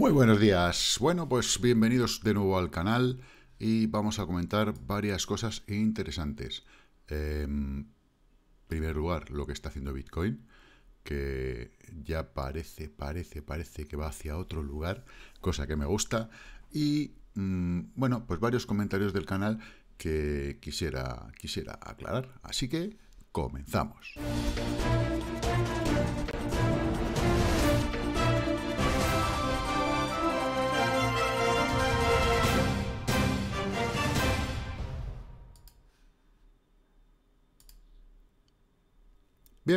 Muy buenos días. Bueno, pues bienvenidos de nuevo al canal y vamos a comentar varias cosas interesantes. Em, en primer lugar, lo que está haciendo Bitcoin, que ya parece, parece, parece que va hacia otro lugar, cosa que me gusta. Y mm, bueno, pues varios comentarios del canal que quisiera, quisiera aclarar. Así que comenzamos.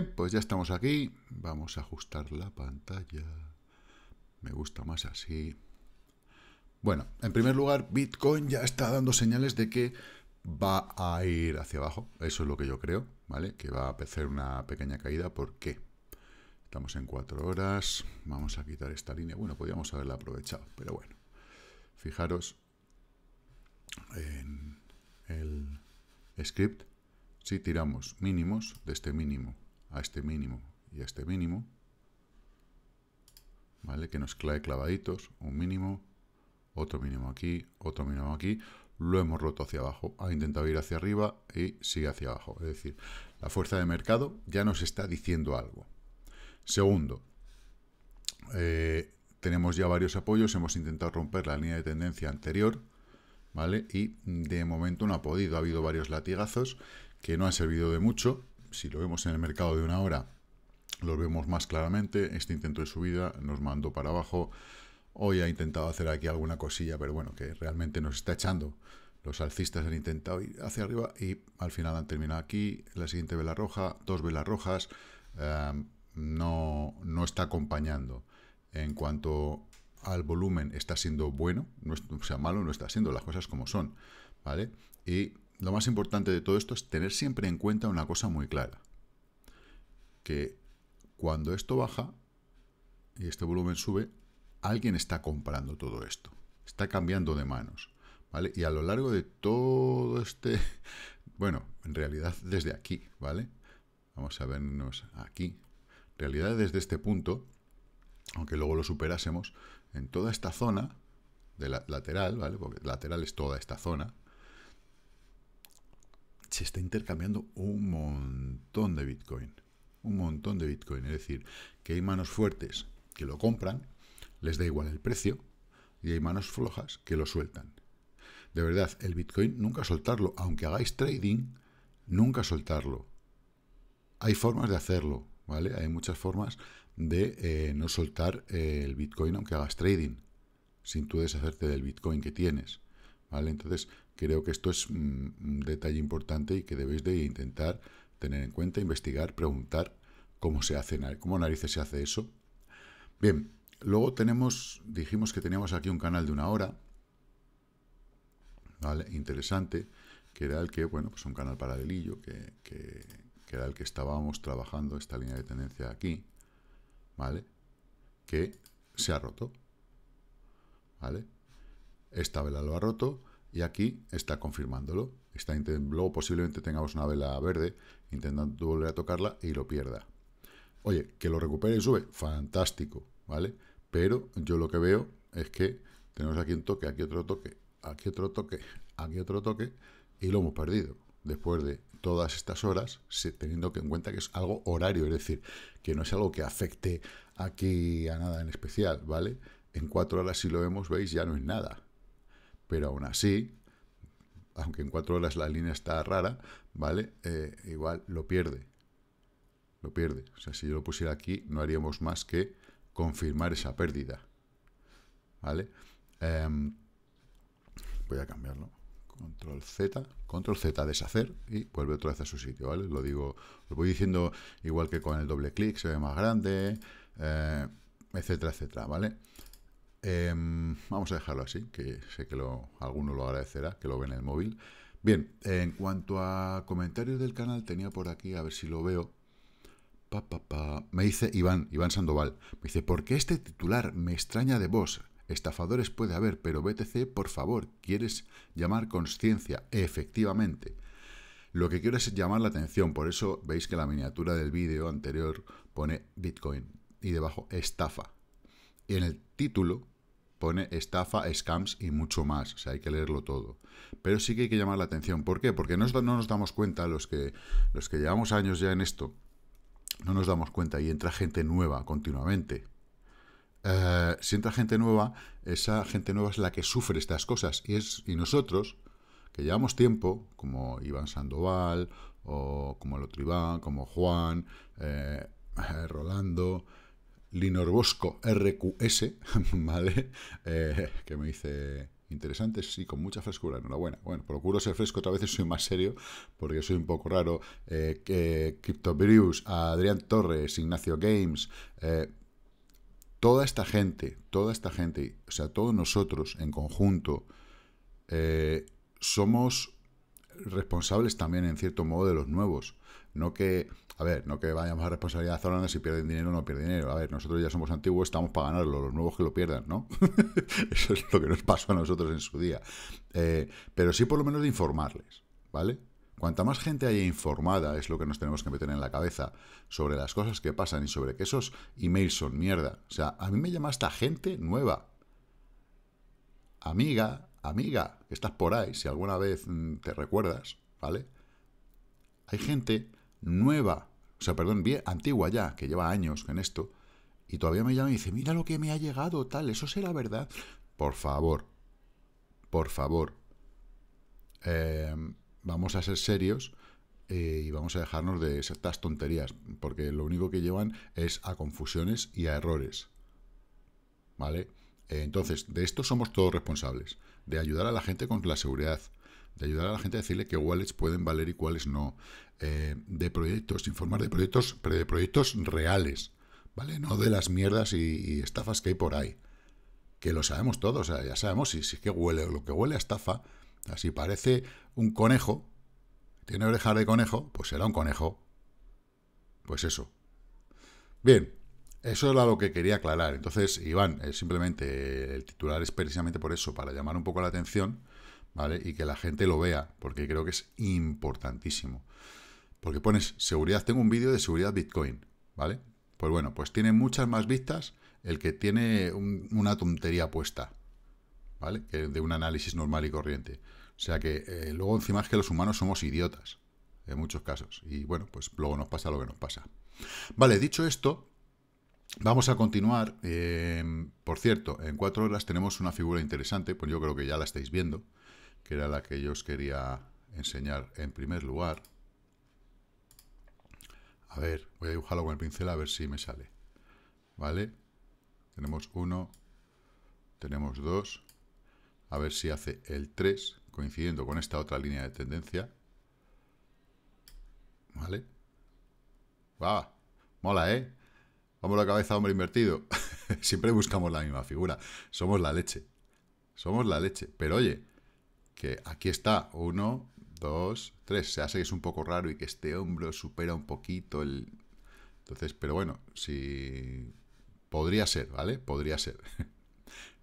pues ya estamos aquí. Vamos a ajustar la pantalla. Me gusta más así. Bueno, en primer lugar, Bitcoin ya está dando señales de que va a ir hacia abajo. Eso es lo que yo creo, ¿vale? Que va a hacer una pequeña caída. ¿Por qué? Estamos en cuatro horas. Vamos a quitar esta línea. Bueno, podríamos haberla aprovechado, pero bueno. Fijaros en el script. Si tiramos mínimos de este mínimo a este mínimo y a este mínimo, ¿vale? Que nos clave clavaditos, un mínimo, otro mínimo aquí, otro mínimo aquí, lo hemos roto hacia abajo, ha intentado ir hacia arriba y sigue hacia abajo. Es decir, la fuerza de mercado ya nos está diciendo algo. Segundo, eh, tenemos ya varios apoyos, hemos intentado romper la línea de tendencia anterior, ¿vale? Y de momento no ha podido, ha habido varios latigazos que no han servido de mucho, si lo vemos en el mercado de una hora, lo vemos más claramente. Este intento de subida nos mandó para abajo. Hoy ha intentado hacer aquí alguna cosilla, pero bueno, que realmente nos está echando. Los alcistas han intentado ir hacia arriba y al final han terminado aquí. La siguiente vela roja, dos velas rojas, eh, no, no está acompañando. En cuanto al volumen, está siendo bueno, no sea, malo no está siendo, las cosas como son, ¿vale? Y lo más importante de todo esto es tener siempre en cuenta una cosa muy clara. Que cuando esto baja y este volumen sube, alguien está comprando todo esto. Está cambiando de manos. ¿Vale? Y a lo largo de todo este... Bueno, en realidad desde aquí, ¿vale? Vamos a vernos aquí. En realidad desde este punto, aunque luego lo superásemos, en toda esta zona de la, lateral, ¿vale? Porque lateral es toda esta zona, se está intercambiando un montón de Bitcoin. Un montón de Bitcoin. Es decir, que hay manos fuertes que lo compran, les da igual el precio, y hay manos flojas que lo sueltan. De verdad, el Bitcoin nunca soltarlo. Aunque hagáis trading, nunca soltarlo. Hay formas de hacerlo, ¿vale? Hay muchas formas de eh, no soltar eh, el Bitcoin aunque hagas trading, sin tú deshacerte del Bitcoin que tienes, ¿vale? Entonces, Creo que esto es mm, un detalle importante y que debéis de intentar tener en cuenta, investigar, preguntar cómo se hace, cómo narices se hace eso. Bien, luego tenemos, dijimos que teníamos aquí un canal de una hora, ¿vale? Interesante, que era el que, bueno, pues un canal paralelillo, que, que era el que estábamos trabajando, esta línea de tendencia aquí, ¿vale? Que se ha roto, ¿vale? Esta vela lo ha roto, y aquí está confirmándolo. Está, luego posiblemente tengamos una vela verde intentando volver a tocarla y lo pierda. Oye, que lo recupere y sube, fantástico, ¿vale? Pero yo lo que veo es que tenemos aquí un toque, aquí otro toque, aquí otro toque, aquí otro toque y lo hemos perdido. Después de todas estas horas, teniendo en cuenta que es algo horario, es decir, que no es algo que afecte aquí a nada en especial, ¿vale? En cuatro horas si lo vemos, veis, ya no es nada pero aún así, aunque en cuatro horas la línea está rara, ¿vale? Eh, igual lo pierde. Lo pierde. O sea, si yo lo pusiera aquí, no haríamos más que confirmar esa pérdida. ¿Vale? Em, voy a cambiarlo. Control Z, control Z deshacer y vuelve otra vez a su sitio, ¿vale? Lo digo, lo voy diciendo igual que con el doble clic, se ve más grande, eh, etcétera, etcétera, ¿vale? Em, vamos a dejarlo así, que sé que lo, alguno lo agradecerá, que lo ve en el móvil. Bien, en cuanto a comentarios del canal, tenía por aquí, a ver si lo veo. Me dice Iván, Iván Sandoval, me dice, ¿por qué este titular me extraña de vos? Estafadores puede haber, pero BTC, por favor, quieres llamar conciencia, efectivamente. Lo que quiero es llamar la atención, por eso veis que la miniatura del vídeo anterior pone Bitcoin y debajo estafa. Y en el título pone estafa, scams y mucho más. O sea, hay que leerlo todo. Pero sí que hay que llamar la atención. ¿Por qué? Porque no, nos damos cuenta, los que, los que llevamos años ya en esto, no nos damos cuenta y entra gente nueva continuamente. Eh, si entra gente nueva, esa gente nueva es la que sufre estas cosas. Y, nosotros, que llevamos tiempo, como Iván Sandoval, o como el otro Iván, como Juan, eh, Rolando, Linor Bosco, RQS, ¿vale? Eh, que me dice, interesante, sí, con mucha frescura, enhorabuena. Bueno, procuro ser fresco, otra vez soy más serio, porque soy un poco raro. Eh, Adrián Torres, Ignacio Games, eh, toda esta gente, toda esta gente, o sea, todos nosotros en conjunto, eh, somos responsables también en cierto modo de los nuevos, no que a ver, no que vayamos a responsabilidad zona si pierden dinero o no pierden dinero. A ver, nosotros ya somos antiguos, estamos para ganarlo, los nuevos que lo pierdan, ¿no? Eso es lo que nos pasó a nosotros en su día. Eh, pero sí por lo menos de informarles, ¿vale? Cuanta más gente haya informada, es lo que nos tenemos que meter en la cabeza, sobre las cosas que pasan y sobre que esos emails son mierda. O sea, a mí me llama esta gente nueva. Amiga, amiga, que estás por ahí, si alguna vez mm, te recuerdas, ¿vale? Hay gente nueva, o sea, perdón, bien antigua ya, que lleva años en esto, y todavía me llama y dice, mira lo que me ha llegado, tal, eso será verdad. Por favor, por favor, eh, vamos a ser serios eh, y vamos a dejarnos de estas tonterías, porque lo único que llevan es a confusiones y a errores. ¿Vale? Eh, entonces, de esto somos todos responsables, de ayudar a la gente con la seguridad de ayudar a la gente a decirle qué wallets pueden valer y cuáles no, eh, de proyectos, informar de proyectos, pero de proyectos reales, ¿vale? No de las mierdas y, estafas que hay por ahí, que lo sabemos todos, ya sabemos si, si es que huele, lo que huele a estafa, así parece un conejo, tiene orejas de conejo, pues será un conejo, pues eso. Bien, eso era lo que quería aclarar. Entonces, Iván, eh, simplemente eh, el titular es precisamente por eso, para llamar un poco la atención ¿vale? Y que la gente lo vea, porque creo que es importantísimo. Porque pones seguridad, tengo un vídeo de seguridad Bitcoin, ¿vale? Pues bueno, pues tiene muchas más vistas el que tiene una tontería puesta, ¿vale? Que de un análisis normal y corriente. O sea que eh, luego encima es que los humanos somos idiotas, en muchos casos. Y bueno, pues luego nos pasa lo que nos pasa. Vale, dicho esto, Vamos a continuar. Eh, por cierto, en cuatro horas tenemos una figura interesante, pues yo creo que ya la estáis viendo, que era la que yo os quería enseñar en primer lugar. A ver, voy a dibujarlo con el pincel a ver si me sale. ¿Vale? Tenemos uno. tenemos dos. a ver si hace el 3, coincidiendo con esta otra línea de tendencia. ¿Vale? ¡Va! Mola, ¿eh? Vamos la cabeza, hombre invertido. Siempre buscamos la misma figura. Somos la leche. Somos la leche. Pero oye, que aquí está, uno, dos, tres. Se hace que es un poco raro y que este hombro supera un poquito el... Entonces, pero bueno, si... Podría ser, ¿vale? Podría ser.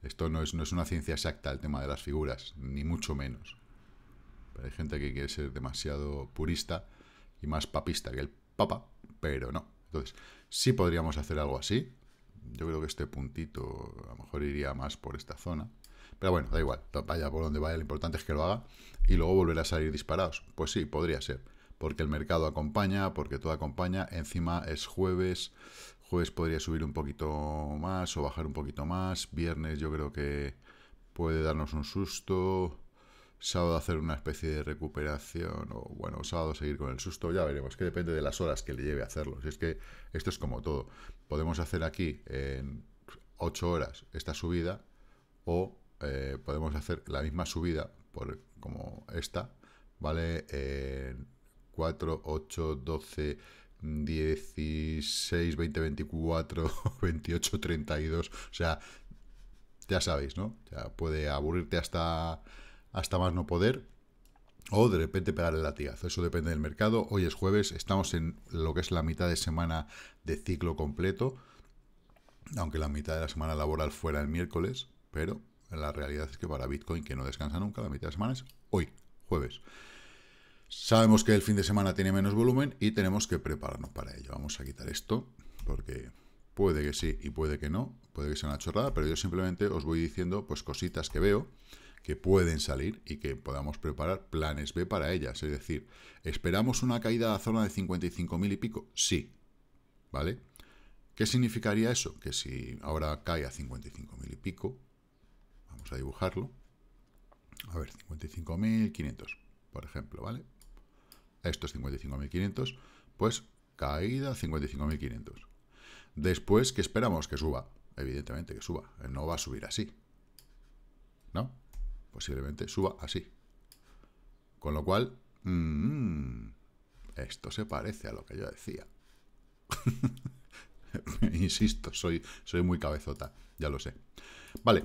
Esto no es, no es una ciencia exacta el tema de las figuras, ni mucho menos. hay gente que quiere ser demasiado purista y más papista que el papa, pero no. Entonces, sí podríamos hacer algo así. Yo creo que este puntito a lo mejor iría más por esta zona. Pero bueno, da igual, vaya por donde vaya, lo importante es que lo haga y luego volverá a salir disparados. Pues sí, podría ser, porque el mercado acompaña, porque todo acompaña, encima es jueves, jueves podría subir un poquito más o bajar un poquito más, viernes yo creo que puede darnos un susto, sábado hacer una especie de recuperación, o bueno, sábado seguir con el susto, ya veremos, que depende de las horas que le lleve a hacerlo. Si es que esto es como todo. Podemos hacer aquí en 8 horas esta subida, o eh, podemos hacer la misma subida por, como esta, ¿vale? Eh, 4, 8, 12, 16, 20, 24, 28, 32. O sea, ya sabéis, ¿no? sea, puede aburrirte hasta, hasta más no poder. O de repente pegar el latigazo. Eso depende del mercado. Hoy es jueves. Estamos en lo que es la mitad de semana de ciclo completo. Aunque la mitad de la semana laboral fuera el miércoles. Pero la realidad es que para Bitcoin, que no descansa nunca, la mitad de semana es hoy, jueves. Sabemos que el fin de semana tiene menos volumen y tenemos que prepararnos para ello. Vamos a quitar esto porque puede que sí y puede que no, puede que sea una chorrada, pero yo simplemente os voy diciendo pues cositas que veo que pueden salir y que podamos preparar planes B para ellas. Es decir, ¿esperamos una caída a la zona de 55.000 y pico? Sí. ¿Vale? ¿Qué significaría eso? Que si ahora cae a 55.000 y pico, a dibujarlo. A ver, 55.500, por ejemplo, ¿vale? Esto es 55.500, pues caída 55.500. Después, que esperamos? Que suba, evidentemente que suba, no va a subir así, ¿no? Posiblemente suba así. Con lo cual, mm, esto se parece a lo que yo decía. Insisto, soy, soy muy cabezota, ya lo sé. Vale,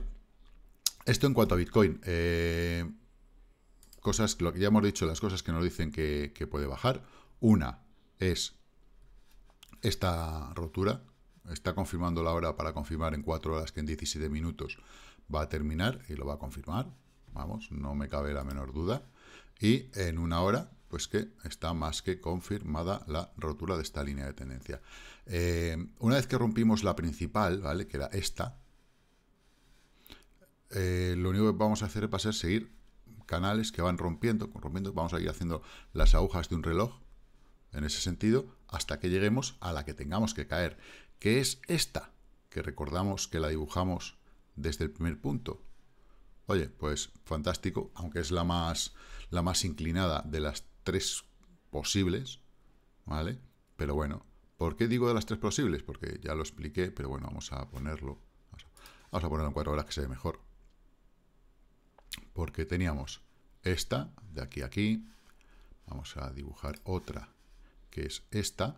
esto en cuanto a Bitcoin. Eh, cosas, lo que ya hemos dicho, las cosas que nos dicen que, puede bajar. Una es esta rotura. Está confirmando la hora para confirmar en cuatro horas que en 17 minutos va a terminar y lo va a confirmar. Vamos, no me cabe la menor duda. Y en una hora, pues que está más que confirmada la rotura de esta línea de tendencia. Eh, una vez que rompimos la principal, ¿vale? Que era esta, eh, lo único que vamos a hacer va a ser seguir canales que van rompiendo, rompiendo, vamos a ir haciendo las agujas de un reloj, en ese sentido, hasta que lleguemos a la que tengamos que caer, que es esta, que recordamos que la dibujamos desde el primer punto. Oye, pues fantástico, aunque es la más, la más inclinada de las tres posibles, ¿vale? Pero bueno, ¿por qué digo de las tres posibles? Porque ya lo expliqué, pero bueno, vamos a ponerlo, vamos a, ponerlo en cuatro horas que se ve mejor porque teníamos esta, de aquí a aquí, vamos a dibujar otra, que es esta,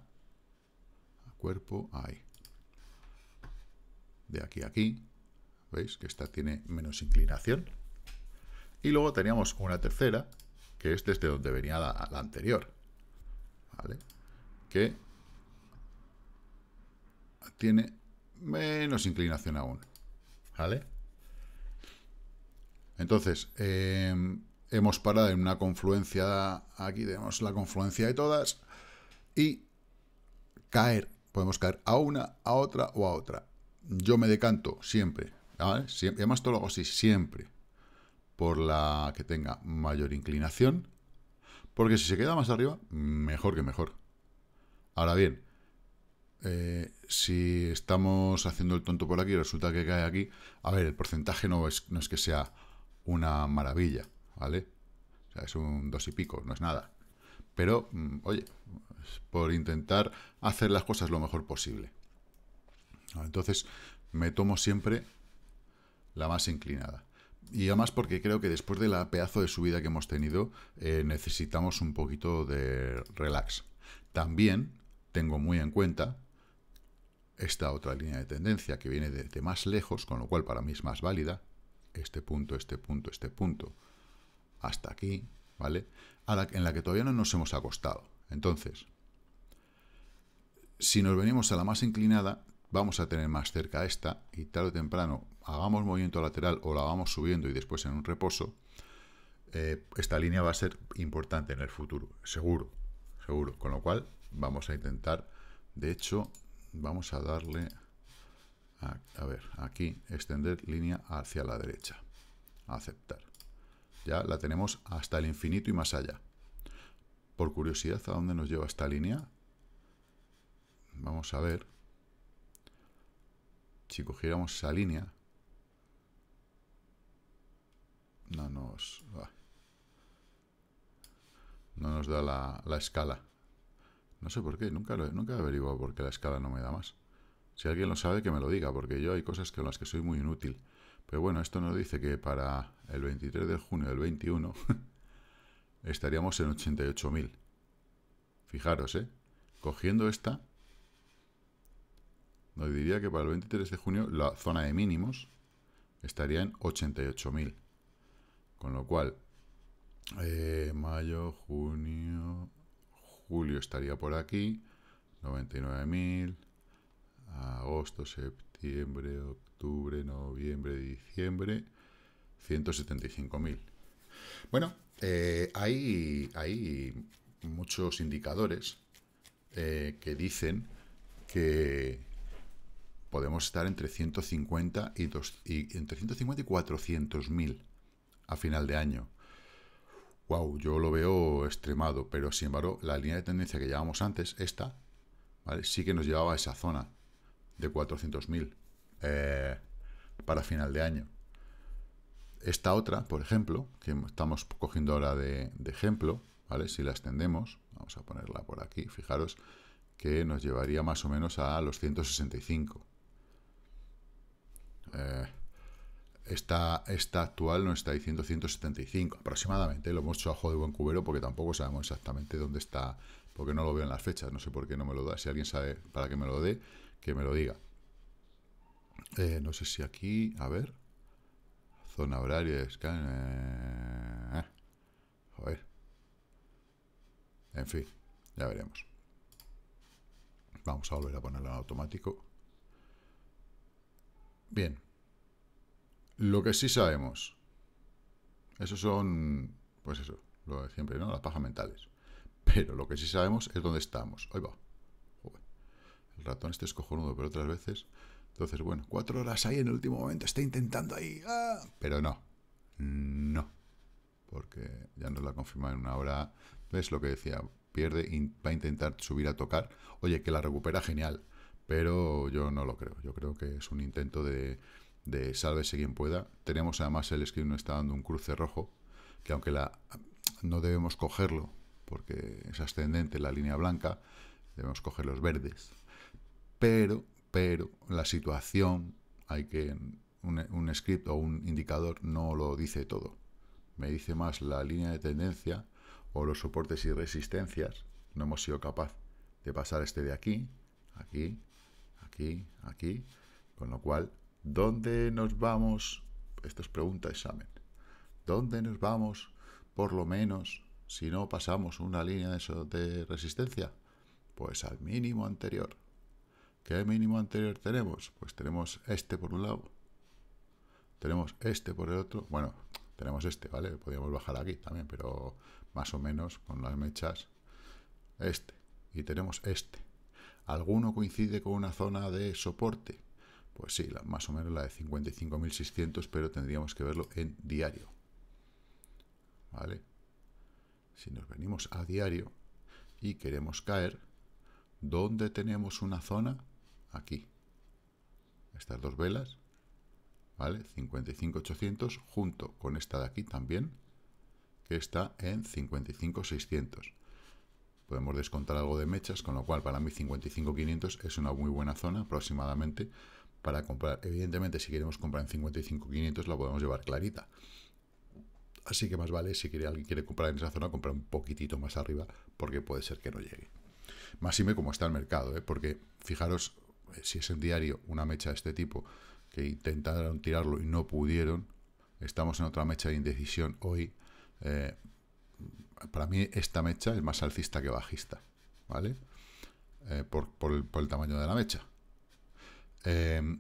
cuerpo, ahí, de aquí a aquí, veis que esta tiene menos inclinación, y luego teníamos una tercera, que es desde donde venía la anterior, ¿vale? Que tiene menos inclinación aún, ¿vale? Entonces, eh, hemos parado en una confluencia, aquí tenemos la confluencia de todas, y caer, podemos caer a una, a otra o a otra. Yo me decanto siempre, ¿vale? Siempre, además todo lo hago así, siempre, por la que tenga mayor inclinación, porque si se queda más arriba, mejor que mejor. Ahora bien, eh, si estamos haciendo el tonto por aquí y resulta que cae aquí, a ver, el porcentaje no no es que sea una maravilla, ¿vale? O sea, es un dos y pico, no es nada. Pero, mm, oye, por intentar hacer las cosas lo mejor posible. Entonces, me tomo siempre la más inclinada. Y además porque creo que después de la pedazo de subida que hemos tenido, eh, necesitamos un poquito de relax. También tengo muy en cuenta esta otra línea de tendencia que viene de, más lejos, con lo cual para mí es más válida, este punto, este punto, este punto, hasta aquí, ¿vale? en la que todavía no nos hemos acostado. Entonces, si nos venimos a la más inclinada, vamos a tener más cerca esta, y tarde o temprano, hagamos movimiento lateral o la vamos subiendo y después en un reposo, eh, esta línea va a ser importante en el futuro, seguro, seguro. Con lo cual, vamos a intentar, de hecho, vamos a darle... A, ver, aquí extender línea hacia la derecha. Aceptar. Ya la tenemos hasta el infinito y más allá. Por curiosidad, ¿a dónde nos lleva esta línea? Vamos a ver. Si cogiéramos esa línea... No nos... no nos da la, escala. No sé por qué, nunca, nunca he averiguado por qué la escala no me da más. Si alguien lo sabe, que me lo diga, porque yo hay cosas con las que soy muy inútil. Pero bueno, esto nos dice que para el 23 de junio del 21 estaríamos en 88.000. Fijaros, ¿eh? Cogiendo esta, nos diría que para el 23 de junio la zona de mínimos estaría en 88.000. Con lo cual, eh, mayo, junio, julio estaría por aquí, 99.000 agosto, septiembre, octubre, noviembre, diciembre, 175.000. Bueno, eh, hay, muchos indicadores eh, que dicen que podemos estar entre 150 y, dos, y entre y 400.000 a final de año. Wow, yo lo veo extremado, pero sin embargo la línea de tendencia que llevábamos antes, esta, sí que nos llevaba a esa zona de 400.000 eh, para final de año. Esta otra, por ejemplo, que estamos cogiendo ahora de, ejemplo, ¿vale? Si la extendemos, vamos a ponerla por aquí, fijaros que nos llevaría más o menos a los 165. Eh, esta, actual nos está diciendo 175 aproximadamente. Lo hemos hecho a ojo de buen cubero porque tampoco sabemos exactamente dónde está, porque no lo veo en las fechas. No sé por qué no me lo da. Si alguien sabe para que me lo dé, que me lo diga. Eh, no sé si aquí, a ver. Zona horaria de ver. Eh, en fin, ya veremos. Vamos a volver a ponerlo en automático. Bien. Lo que sí sabemos. Esos son, pues eso, lo de siempre, ¿no? Las pajas mentales. Pero lo que sí sabemos es dónde estamos. Hoy va. El ratón este es pero otras veces... Entonces, bueno, cuatro horas ahí en el último momento, está intentando ahí... Ah, pero no, no. Porque ya nos la confirma en una hora. ¿Ves lo que decía? Pierde, va a intentar subir a tocar. Oye, que la recupera genial. Pero yo no lo creo. Yo creo que es un intento de, de si quien pueda. Tenemos además el screen, está dando un cruce rojo. Que aunque la, no debemos cogerlo, porque es ascendente la línea blanca, debemos coger los verdes pero, pero la situación, hay que un, script o un indicador no lo dice todo. Me dice más la línea de tendencia o los soportes y resistencias. No hemos sido capaz de pasar este de aquí, aquí, aquí, aquí. Con lo cual, ¿dónde nos vamos? Esto es pregunta examen. ¿Dónde nos vamos, por lo menos, si no pasamos una línea de resistencia? Pues al mínimo anterior. ¿Qué mínimo anterior tenemos? Pues tenemos este por un lado, tenemos este por el otro, bueno, tenemos este, ¿vale? Podríamos bajar aquí también, pero más o menos con las mechas, este, y tenemos este. ¿Alguno coincide con una zona de soporte? Pues sí, más o menos la de 55.600, pero tendríamos que verlo en diario. ¿Vale? Si nos venimos a diario y queremos caer, ¿dónde tenemos una zona aquí. Estas dos velas, ¿vale? 55,800 junto con esta de aquí también, que está en 55,600. Podemos descontar algo de mechas, con lo cual para mí 55,500 es una muy buena zona aproximadamente para comprar. Evidentemente, si queremos comprar en 55,500 la podemos llevar clarita. Así que más vale, si quiere, alguien quiere comprar en esa zona, comprar un poquitito más arriba, porque puede ser que no llegue. Más y como está el mercado, ¿eh? porque fijaros, eh, si es en diario una mecha de este tipo, que intentaron tirarlo y no pudieron, estamos en otra mecha de indecisión hoy. Eh, para mí esta mecha es más alcista que bajista, ¿vale? Eh, por, el, tamaño de la mecha.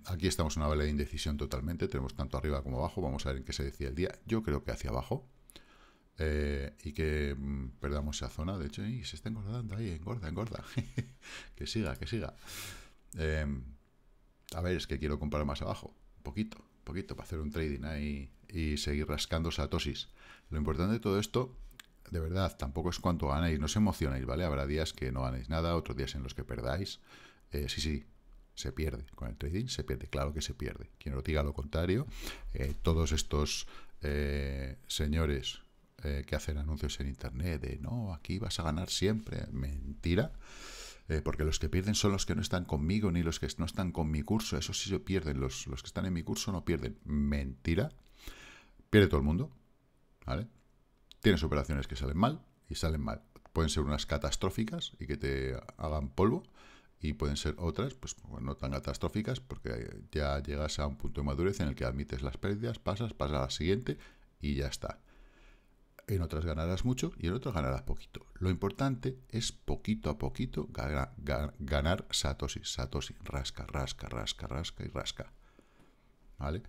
aquí estamos en una vela de indecisión totalmente, tenemos tanto arriba como abajo, vamos a ver en qué se decía el día. Yo creo que hacia abajo y que mm, perdamos esa zona, de hecho, se está engordando ahí, engorda, engorda, que siga, que siga. Em, a ver, es que quiero comprar más abajo. Poquito, poquito, para hacer un trading ahí y seguir rascando satosis. Lo importante de todo esto, de verdad, tampoco es cuánto ganáis, no os emocionéis, ¿vale? Habrá días que no ganéis nada, otros días en los que perdáis. Eh, sí, sí, se pierde. Con el trading se pierde, claro que se pierde. Quien lo diga lo contrario, eh, todos estos eh, señores que hacen anuncios en internet de no, aquí vas a ganar siempre, mentira. Eh, porque los que pierden son los que no están conmigo ni los que no están con mi curso, eso sí se pierden, los, los que están en mi curso no pierden. Mentira, pierde todo el mundo, Tienes operaciones que salen mal y salen mal. Pueden ser unas catastróficas y que te hagan polvo, y pueden ser otras, pues, pues no tan catastróficas, porque ya llegas a un punto de madurez en el que admites las pérdidas, pasas, pasas a la siguiente y ya está en otras ganarás mucho y en otras ganarás poquito. Lo importante es poquito a poquito ganar satoshi, satoshi, rasca, rasca, rasca, rasca y rasca. ¿Vale?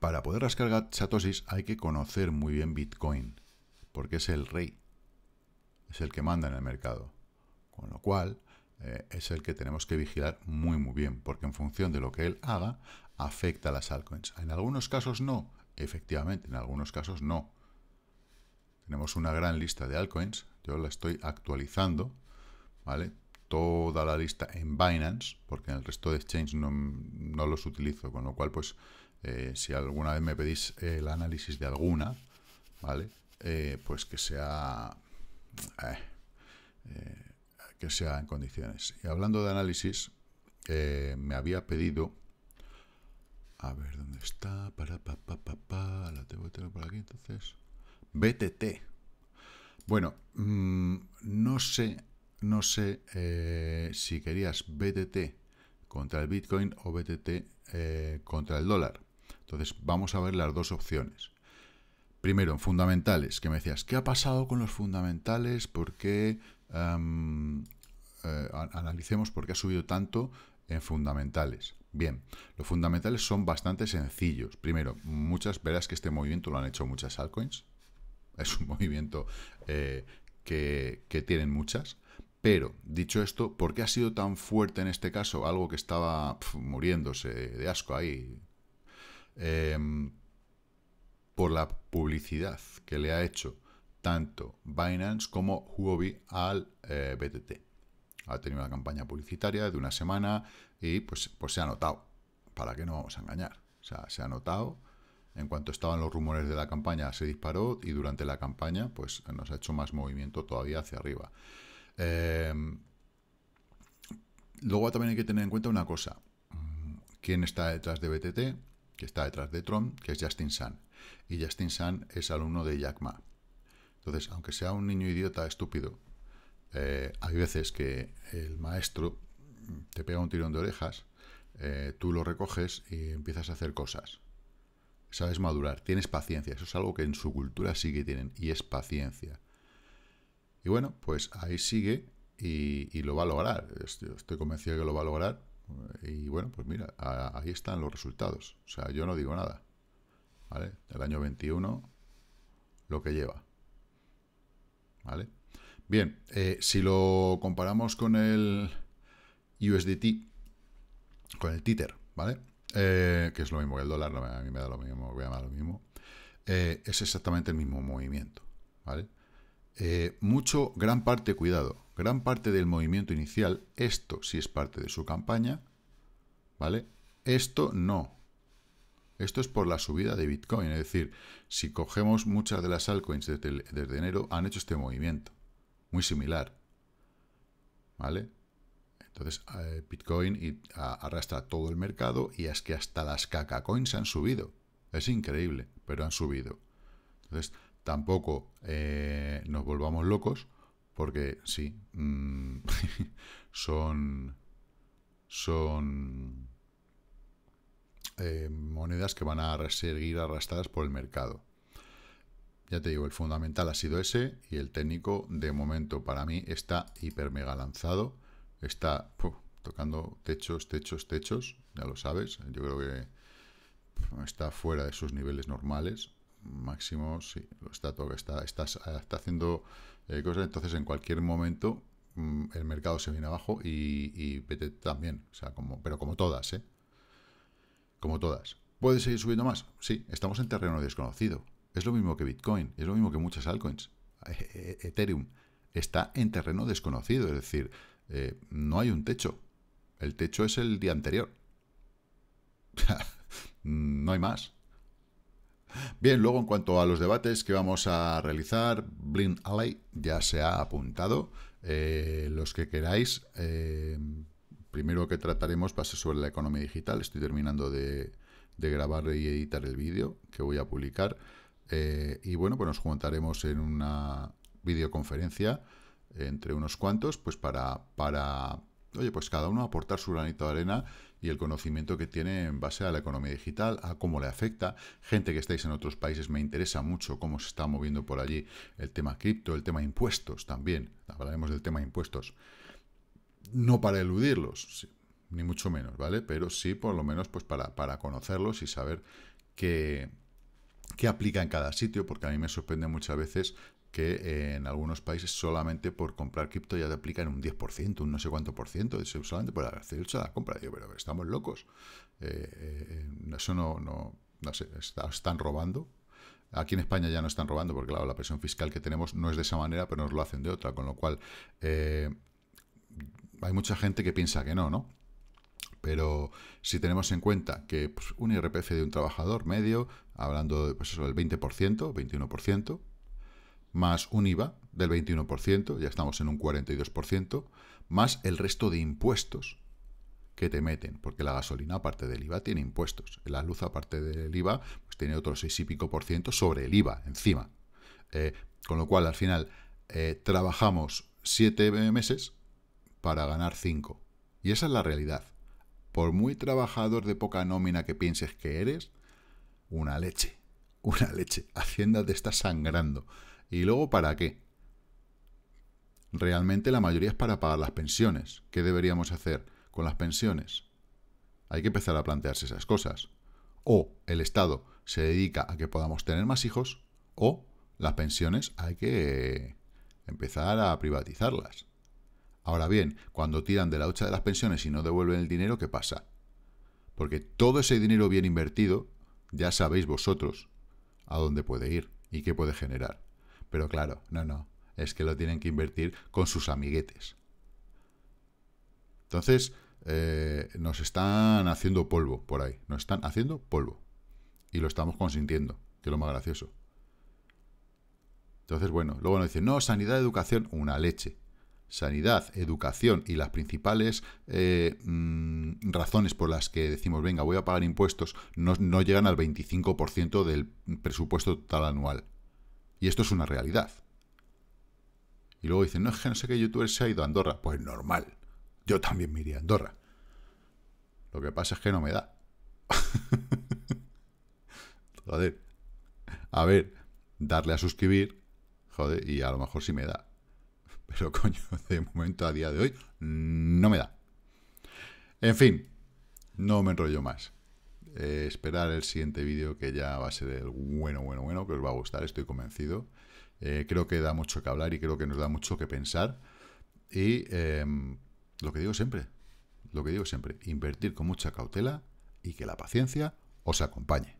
Para poder rascar satosis hay que conocer muy bien Bitcoin, porque es el rey, es el que manda en el mercado. Con lo cual, eh, es el que tenemos que vigilar muy muy bien, porque en función de lo que él haga, afecta a las altcoins. En algunos casos no, efectivamente, en algunos casos no. Tenemos una gran lista de altcoins. Yo la estoy actualizando, ¿vale? Toda la lista en Binance, porque en el resto de exchanges no, los utilizo, con lo cual, pues, eh, si alguna vez me pedís el análisis de alguna, ¿vale? Eh, pues que sea... Eh, que sea en condiciones. Y hablando de análisis, me había pedido... A ver, ¿dónde está? Para, pa, pa, pa, pa. La tengo que tener por aquí, entonces... BTT. Bueno, mm, no sé, no sé eh, si querías BTT contra el Bitcoin o BTT eh, contra el dólar. Entonces, vamos a ver las dos opciones. Primero, en fundamentales, que me decías, ¿qué ha pasado con los fundamentales? ¿Por qué em, eh, analicemos por qué ha subido tanto en fundamentales? Bien, los fundamentales son bastante sencillos. Primero, muchas verás que este movimiento lo han hecho muchas altcoins, es un movimiento eh, que, tienen muchas. Pero, dicho esto, ¿por qué ha sido tan fuerte en este caso algo que estaba muriéndose de asco ahí? Em, por la publicidad que le ha hecho tanto Binance como Huobi al eh, BTT. Ha tenido una campaña publicitaria de una semana y pues, pues se ha notado. ¿Para qué no vamos a engañar? O sea, se ha notado en cuanto estaban los rumores de la campaña, se disparó y durante la campaña, pues nos ha hecho más movimiento todavía hacia arriba. Eh, luego también hay que tener en cuenta una cosa. ¿Quién está detrás de BTT? Que está detrás de Trump, que es Justin Sun. Y Justin Sun es alumno de Jack Ma. Entonces, aunque sea un niño idiota, estúpido, eh, hay veces que el maestro te pega un tirón de orejas, eh, tú lo recoges y empiezas a hacer cosas sabes madurar, tienes paciencia. Eso es algo que en su cultura sí que tienen y es paciencia. Y bueno, pues ahí sigue y, lo va a lograr. Estoy, convencido de que lo va a lograr. Y bueno, pues mira, ahí están los resultados. O sea, yo no digo nada. ¿Vale? El año 21, lo que lleva. ¿Vale? Bien, eh, si lo comparamos con el USDT, con el Títer, ¿vale? Eh, que es lo mismo que el dólar, a mí me da lo mismo, voy a llamar lo mismo, eh, es exactamente el mismo movimiento, ¿vale? Eh, mucho, gran parte, cuidado, gran parte del movimiento inicial, esto sí es parte de su campaña, ¿vale? Esto no. Esto es por la subida de Bitcoin, es decir, si cogemos muchas de las altcoins desde enero, han hecho este movimiento, muy similar, ¿vale? Entonces, eh, Bitcoin arrastra todo el mercado y es que hasta las caca coins han subido. Es increíble, pero han subido. Entonces, tampoco eh, nos volvamos locos porque sí, mm, son, eh, monedas que van a seguir arrastradas por el mercado. Ya te digo, el fundamental ha sido ese y el técnico de momento para mí está hiper mega lanzado está tocando techos, techos, techos, ya lo sabes. Yo creo que está fuera de sus niveles normales. Máximo, sí, lo está, está, está, está haciendo eh, cosas. Entonces, en cualquier momento, mm, el mercado se viene abajo y, también. O sea, como, pero como todas, ¿eh? Como todas. ¿Puede seguir subiendo más? Sí, estamos en terreno desconocido. Es lo mismo que Bitcoin, es lo mismo que muchas altcoins. E, e, Ethereum está en terreno desconocido, es decir, eh, no hay un techo. El techo es el día anterior. no hay más. Bien, luego en cuanto a los debates que vamos a realizar, Blind Alley ya se ha apuntado. Eh, los que queráis, eh, primero que trataremos va a ser sobre la economía digital. Estoy terminando de, grabar y editar el vídeo que voy a publicar. y bueno, pues nos juntaremos en una videoconferencia entre unos cuantos, pues para, para, oye, pues cada uno aportar su granito de arena y el conocimiento que tiene en base a la economía digital, a cómo le afecta. Gente que estáis en otros países, me interesa mucho cómo se está moviendo por allí el tema cripto, el tema impuestos también. Hablaremos del tema impuestos. No para eludirlos, ni mucho menos, ¿vale? Pero sí, por lo menos, pues para, conocerlos y saber qué, qué aplica en cada sitio, porque a mí me sorprende muchas veces que eh, en algunos países solamente por comprar cripto ya te aplican un 10%, un no sé cuánto por ciento, solamente por hacer la compra. pero, estamos locos. Eh, eh, eso no, no, sé, están robando. Aquí en España ya no están robando, porque claro, la presión fiscal que tenemos no es de esa manera, pero nos lo hacen de otra, con lo cual hay mucha gente que piensa que no, ¿no? Pero si tenemos en cuenta que pues, un IRPF de un trabajador medio, hablando de, pues, del 20%, 21%, más un IVA del 21%, ya estamos en un 42%, más el resto de impuestos que te meten, porque la gasolina, aparte del IVA, tiene impuestos. La luz, aparte del IVA, pues tiene otro 6 y pico por ciento sobre el IVA, encima. Eh, con lo cual, al final, eh, trabajamos 7 meses para ganar 5. Y esa es la realidad. Por muy trabajador de poca nómina que pienses que eres, una leche, una leche. Hacienda te está sangrando. ¿Y luego para qué? Realmente la mayoría es para pagar las pensiones. ¿Qué deberíamos hacer con las pensiones? Hay que empezar a plantearse esas cosas. O el Estado se dedica a que podamos tener más hijos, o las pensiones hay que empezar a privatizarlas. Ahora bien, cuando tiran de la hucha de las pensiones y no devuelven el dinero, ¿qué pasa? Porque todo ese dinero bien invertido, ya sabéis vosotros a dónde puede ir y qué puede generar. Pero claro, no, no, es que lo tienen que invertir con sus amiguetes. Entonces, eh, nos están haciendo polvo por ahí, nos están haciendo polvo. Y lo estamos consintiendo, que es lo más gracioso. Entonces, bueno, luego nos dicen, no, sanidad, educación, una leche. Sanidad, educación y las principales eh, mm, razones por las que decimos, venga, voy a pagar impuestos, no, no llegan al 25% del presupuesto total anual. Y esto es una realidad. Y luego dicen, no es que no sé qué youtuber se ha ido a Andorra. Pues normal. Yo también me iría a Andorra. Lo que pasa es que no me da. joder. A ver, darle a suscribir. Joder, y a lo mejor sí me da. Pero coño, de momento a día de hoy no me da. En fin, no me enrollo más. Eh, esperar el siguiente vídeo que ya va a ser el bueno, bueno, bueno, que os va a gustar, estoy convencido. Eh, creo que da mucho que hablar y creo que nos da mucho que pensar. Y em, lo que digo siempre, lo que digo siempre, invertir con mucha cautela y que la paciencia os acompañe.